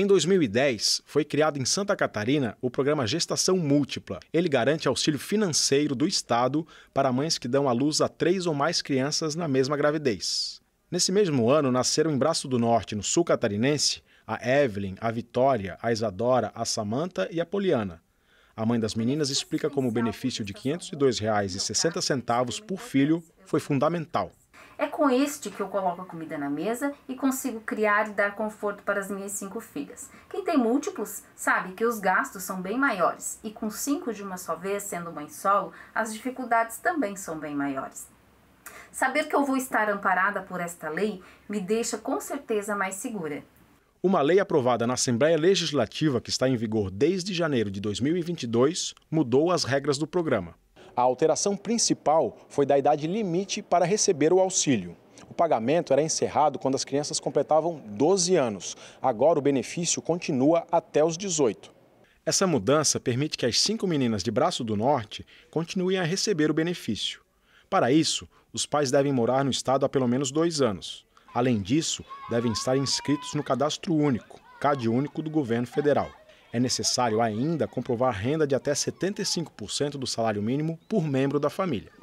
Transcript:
Em 2010, foi criado em Santa Catarina o programa Gestação Múltipla. Ele garante auxílio financeiro do Estado para mães que dão à luz a três ou mais crianças na mesma gravidez. Nesse mesmo ano, nasceram em Braço do Norte, no sul catarinense, a Evelyn, a Vitória, a Isadora, a Samanta e a Poliana. A mãe das meninas explica como o benefício de R$ 502,60 por filho foi fundamental. É com este que eu coloco a comida na mesa e consigo criar e dar conforto para as minhas cinco filhas. Quem tem múltiplos sabe que os gastos são bem maiores e com cinco de uma só vez, sendo mãe solo, as dificuldades também são bem maiores. Saber que eu vou estar amparada por esta lei me deixa com certeza mais segura. Uma lei aprovada na Assembleia Legislativa, que está em vigor desde janeiro de 2022, mudou as regras do programa. A alteração principal foi da idade limite para receber o auxílio. O pagamento era encerrado quando as crianças completavam 12 anos. Agora o benefício continua até os 18. Essa mudança permite que as cinco meninas de Braço do Norte continuem a receber o benefício. Para isso, os pais devem morar no estado há pelo menos dois anos. Além disso, devem estar inscritos no cadastro único, CAD único do governo federal. É necessário ainda comprovar renda de até 75% do salário mínimo por membro da família.